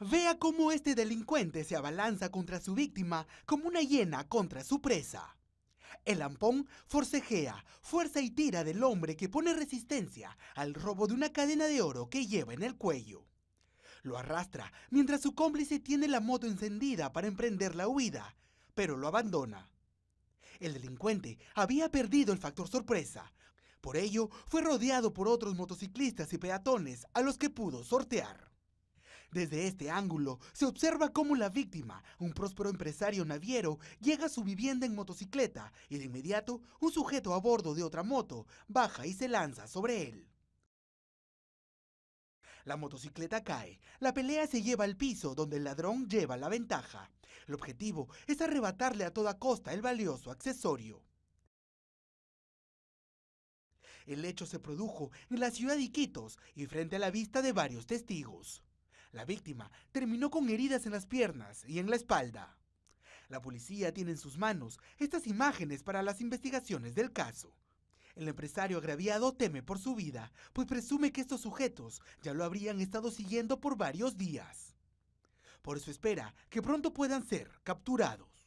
Vea cómo este delincuente se abalanza contra su víctima como una hiena contra su presa. El ampón forcejea, fuerza y tira del hombre que pone resistencia al robo de una cadena de oro que lleva en el cuello. Lo arrastra mientras su cómplice tiene la moto encendida para emprender la huida, pero lo abandona. El delincuente había perdido el factor sorpresa. Por ello, fue rodeado por otros motociclistas y peatones a los que pudo sortear. Desde este ángulo se observa cómo la víctima, un próspero empresario naviero, llega a su vivienda en motocicleta y de inmediato un sujeto a bordo de otra moto baja y se lanza sobre él. La motocicleta cae, la pelea se lleva al piso donde el ladrón lleva la ventaja. El objetivo es arrebatarle a toda costa el valioso accesorio. El hecho se produjo en la ciudad de Iquitos y frente a la vista de varios testigos. La víctima terminó con heridas en las piernas y en la espalda. La policía tiene en sus manos estas imágenes para las investigaciones del caso. El empresario agraviado teme por su vida, pues presume que estos sujetos ya lo habrían estado siguiendo por varios días. Por eso espera que pronto puedan ser capturados.